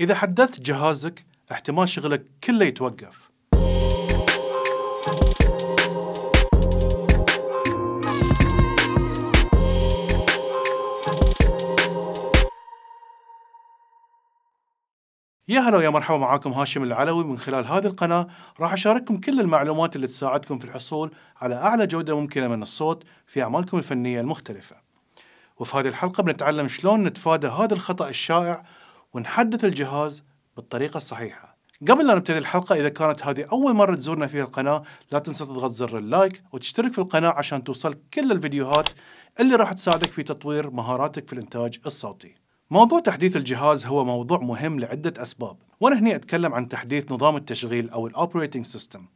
إذا حدثت جهازك احتمال شغلك كله يتوقف يا هلا ويا مرحبا معاكم هاشم العلوي من خلال هذه القناة راح أشارككم كل المعلومات اللي تساعدكم في الحصول على أعلى جودة ممكنة من الصوت في أعمالكم الفنية المختلفة وفي هذه الحلقة بنتعلم شلون نتفادى هذا الخطأ الشائع ونحدث الجهاز بالطريقة الصحيحة قبل لا نبتدي الحلقة إذا كانت هذه أول مرة تزورنا فيها القناة لا تنسى تضغط زر اللايك وتشترك في القناة عشان توصل كل الفيديوهات اللي راح تساعدك في تطوير مهاراتك في الإنتاج الصوتي موضوع تحديث الجهاز هو موضوع مهم لعدة أسباب وأنا هنا أتكلم عن تحديث نظام التشغيل أو الأوبريتنج سيستم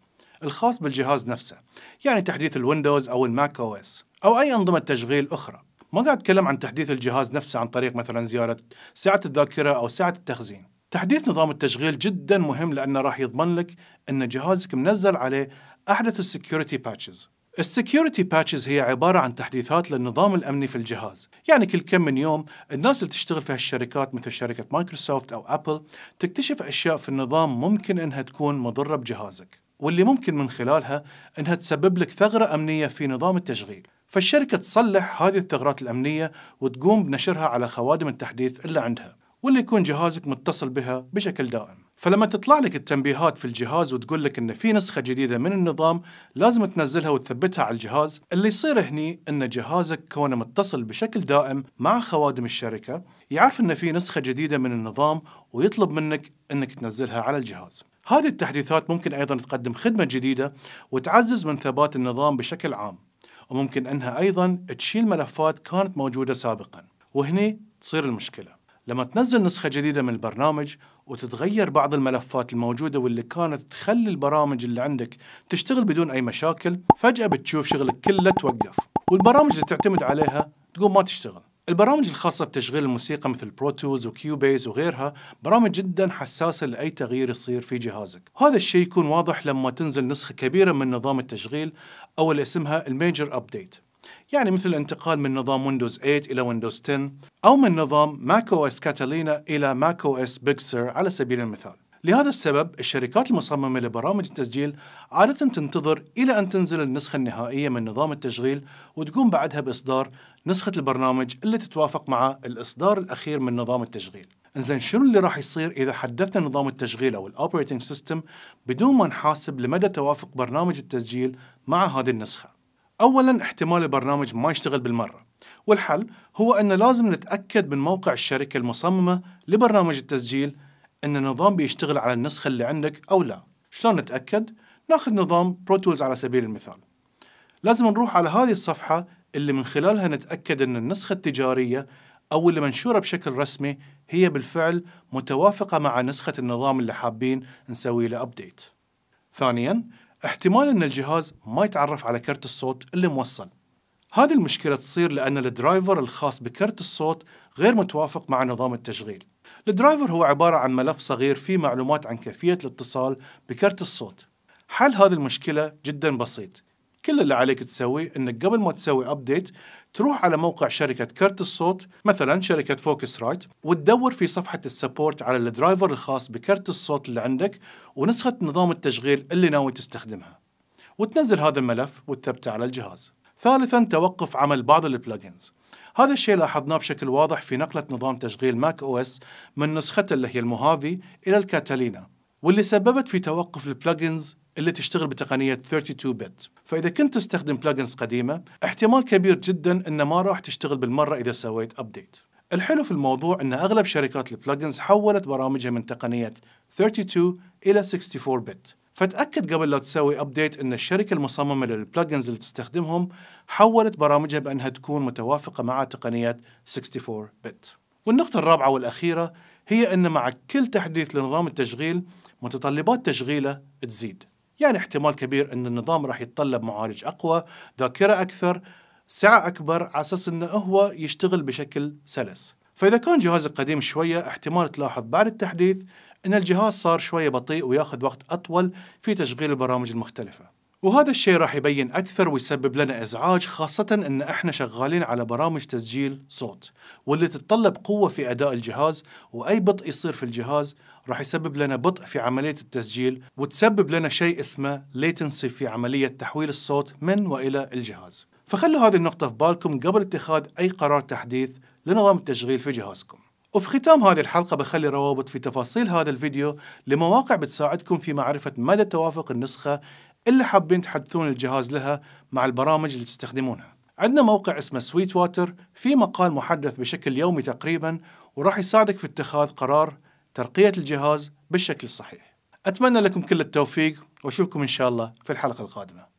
الخاص بالجهاز نفسه يعني تحديث الويندوز أو الماك أو إس أو أي أنظمة تشغيل أخرى ما قاعد أتكلم عن تحديث الجهاز نفسه عن طريق مثلا زيارة سعة الذاكرة أو سعة التخزين تحديث نظام التشغيل جدا مهم لأنه راح يضمن لك أن جهازك منزل عليه أحدث السكيورتي باتشز السكيورتي باتشز هي عبارة عن تحديثات للنظام الأمني في الجهاز يعني كل كم من يوم الناس اللي تشتغل في هالشركات مثل شركة مايكروسوفت أو أبل تكتشف أشياء في النظام ممكن أنها تكون مضرة بجهازك واللي ممكن من خلالها أنها تسبب لك ثغرة أمنية في نظام التشغيل فالشركة تصلح هذه الثغرات الأمنية وتقوم بنشرها على خوادم التحديث اللي عندها واللي يكون جهازك متصل بها بشكل دائم فلما تطلع لك التنبيهات في الجهاز وتقول لك ان في نسخه جديده من النظام لازم تنزلها وتثبتها على الجهاز اللي يصير هني ان جهازك كونه متصل بشكل دائم مع خوادم الشركه يعرف ان في نسخه جديده من النظام ويطلب منك انك تنزلها على الجهاز هذه التحديثات ممكن ايضا تقدم خدمه جديده وتعزز من ثبات النظام بشكل عام وممكن أنها أيضا تشيل ملفات كانت موجودة سابقا وهنا تصير المشكلة لما تنزل نسخة جديدة من البرنامج وتتغير بعض الملفات الموجودة واللي كانت تخلي البرامج اللي عندك تشتغل بدون أي مشاكل فجأة بتشوف شغلك كله توقف والبرامج اللي تعتمد عليها تقوم ما تشتغل البرامج الخاصة بتشغيل الموسيقى مثل برو تولز بيز وغيرها برامج جدا حساسة لأي تغيير يصير في جهازك هذا الشيء يكون واضح لما تنزل نسخة كبيرة من نظام التشغيل أو اللي اسمها الميجر أبديت يعني مثل الانتقال من نظام ويندوز 8 إلى ويندوز 10 أو من نظام ماك او اس كاتالينا إلى ماك او اس بيكسر على سبيل المثال لهذا السبب الشركات المصممة لبرامج التسجيل عادة تنتظر إلى أن تنزل النسخة النهائية من نظام التشغيل وتقوم بعدها بإصدار نسخة البرنامج اللي تتوافق مع الإصدار الأخير من نظام التشغيل زين شنو اللي راح يصير اذا حدثنا نظام التشغيل او الاوبريتنج سيستم بدون ما نحاسب لمدى توافق برنامج التسجيل مع هذه النسخه اولا احتمال البرنامج ما يشتغل بالمره والحل هو ان لازم نتاكد من موقع الشركه المصممه لبرنامج التسجيل ان النظام بيشتغل على النسخه اللي عندك او لا شلون نتاكد ناخذ نظام برو تولز على سبيل المثال لازم نروح على هذه الصفحه اللي من خلالها نتاكد ان النسخه التجاريه او اللي منشوره بشكل رسمي هي بالفعل متوافقه مع نسخه النظام اللي حابين نسوي له ابديت ثانيا احتمال ان الجهاز ما يتعرف على كرت الصوت اللي موصل هذه المشكلة تصير لأن الدرايفر الخاص بكرت الصوت غير متوافق مع نظام التشغيل الدرايفر هو عبارة عن ملف صغير فيه معلومات عن كيفية الاتصال بكرت الصوت حل هذه المشكلة جدا بسيط كل اللي عليك تسويه انك قبل ما تسوي ابديت تروح على موقع شركة كرت الصوت مثلا شركة فوكس رايت وتدور في صفحة السبورت على الدرايفر الخاص بكرت الصوت اللي عندك ونسخة نظام التشغيل اللي ناوي تستخدمها وتنزل هذا الملف وتثبته على الجهاز ثالثا توقف عمل بعض البلجنز هذا الشيء لاحظناه بشكل واضح في نقلة نظام تشغيل ماك او اس من نسخته اللي هي الموهافي إلى الكاتالينا واللي سببت في توقف البلاجنز اللي تشتغل بتقنية 32 بت فإذا كنت تستخدم بلاجنز قديمة احتمال كبير جدا أن ما راح تشتغل بالمرة إذا سويت أبديت الحلو في الموضوع أن أغلب شركات البلاجنز حولت برامجها من تقنية 32 إلى 64 بت فتأكد قبل لا تسوي أبديت أن الشركة المصممة للبلجنز اللي تستخدمهم حولت برامجها بأنها تكون متوافقة مع تقنية 64 بت والنقطة الرابعة والأخيرة هي أن مع كل تحديث لنظام التشغيل متطلبات تشغيله تزيد يعني احتمال كبير أن النظام راح يتطلب معالج أقوى ذاكرة أكثر سعة أكبر على أساس أنه هو يشتغل بشكل سلس فإذا كان جهازك قديم شوية احتمال تلاحظ بعد التحديث ان الجهاز صار شويه بطيء وياخذ وقت اطول في تشغيل البرامج المختلفه وهذا الشيء راح يبين اكثر ويسبب لنا ازعاج خاصه ان احنا شغالين على برامج تسجيل صوت واللي تتطلب قوه في اداء الجهاز واي بطء يصير في الجهاز راح يسبب لنا بطء في عمليه التسجيل وتسبب لنا شيء اسمه ليتنسي في عمليه تحويل الصوت من والى الجهاز فخلوا هذه النقطه في بالكم قبل اتخاذ اي قرار تحديث لنظام التشغيل في جهازكم وفي ختام هذه الحلقة بخلي روابط في تفاصيل هذا الفيديو لمواقع بتساعدكم في معرفة مدى توافق النسخة اللي حابين تحدثون الجهاز لها مع البرامج اللي تستخدمونها عندنا موقع اسمه سويت واتر في مقال محدث بشكل يومي تقريبا وراح يساعدك في اتخاذ قرار ترقية الجهاز بالشكل الصحيح أتمنى لكم كل التوفيق وأشوفكم إن شاء الله في الحلقة القادمة